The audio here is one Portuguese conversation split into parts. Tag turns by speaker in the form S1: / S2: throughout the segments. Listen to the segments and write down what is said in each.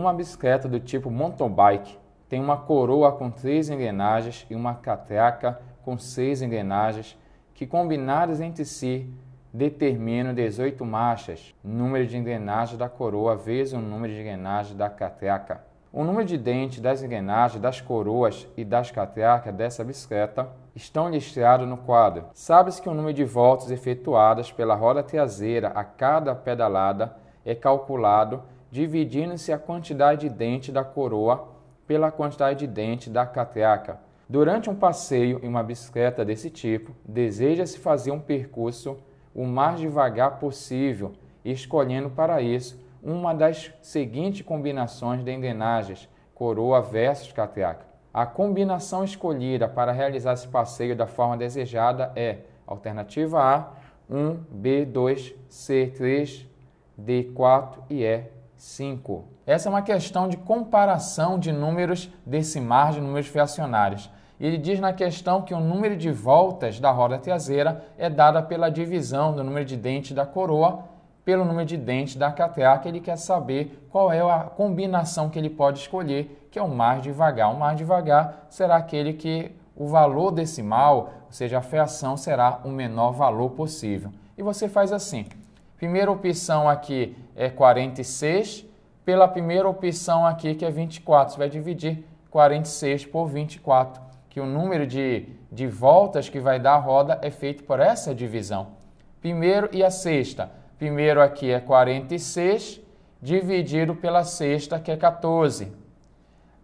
S1: Uma bicicleta do tipo mountain bike tem uma coroa com três engrenagens e uma catraca com seis engrenagens que, combinadas entre si, determinam 18 marchas, número de engrenagens da coroa vezes o número de engrenagens da catraca. O número de dentes das engrenagens, das coroas e das catracas dessa bicicleta estão listrados no quadro. Sabe-se que o número de voltas efetuadas pela roda traseira a cada pedalada é calculado dividindo-se a quantidade de dente da coroa pela quantidade de dente da catraca. Durante um passeio em uma bicicleta desse tipo, deseja-se fazer um percurso o mais devagar possível, escolhendo para isso uma das seguintes combinações de engrenagens: coroa versus catraca. A combinação escolhida para realizar esse passeio da forma desejada é alternativa A, 1, B2, C3, D4 e E 5. Essa é uma questão de comparação de números decimais de números fracionários. Ele diz na questão que o número de voltas da roda traseira é dada pela divisão do número de dentes da coroa pelo número de dentes da catraca. Ele quer saber qual é a combinação que ele pode escolher, que é o mais devagar. O mais devagar será aquele que o valor decimal, ou seja, a fração, será o menor valor possível. E você faz assim. Primeira opção aqui é 46, pela primeira opção aqui que é 24. Você vai dividir 46 por 24, que o número de, de voltas que vai dar a roda é feito por essa divisão. Primeiro e a sexta. Primeiro aqui é 46, dividido pela sexta, que é 14.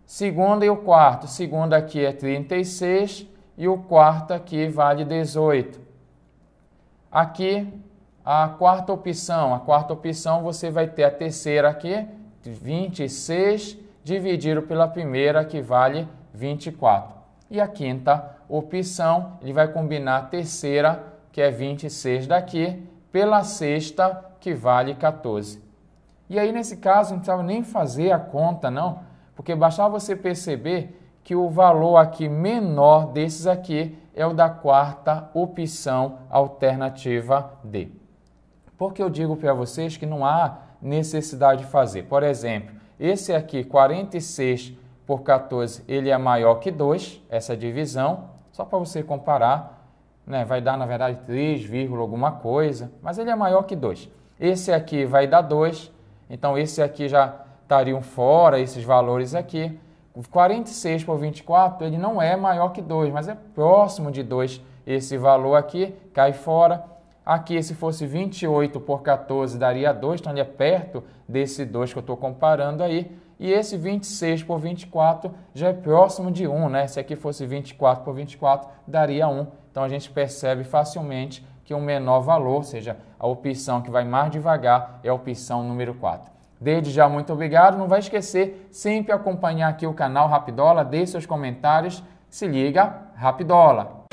S1: Segunda e o quarto. Segunda aqui é 36 e o quarto aqui vale 18. Aqui a quarta opção. A quarta opção você vai ter a terceira aqui, 26 dividido pela primeira, que vale 24. E a quinta opção, ele vai combinar a terceira, que é 26 daqui, pela sexta, que vale 14. E aí, nesse caso, não precisava nem fazer a conta, não, porque bastava você perceber que o valor aqui menor desses aqui é o da quarta opção alternativa D. Porque eu digo para vocês que não há necessidade de fazer. Por exemplo, esse aqui, 46 por 14, ele é maior que 2, essa divisão, só para você comparar, né? vai dar, na verdade, 3, alguma coisa, mas ele é maior que 2. Esse aqui vai dar 2, então esse aqui já estariam fora esses valores aqui. 46 por 24, ele não é maior que 2, mas é próximo de 2 esse valor aqui, cai fora. Aqui, se fosse 28 por 14, daria 2, então ele é perto desse 2 que eu estou comparando aí. E esse 26 por 24 já é próximo de 1, né? Se aqui fosse 24 por 24, daria 1. Então a gente percebe facilmente que o um menor valor, ou seja, a opção que vai mais devagar, é a opção número 4. Desde já, muito obrigado. Não vai esquecer sempre acompanhar aqui o canal Rapidola, deixe seus comentários. Se liga, Rapidola!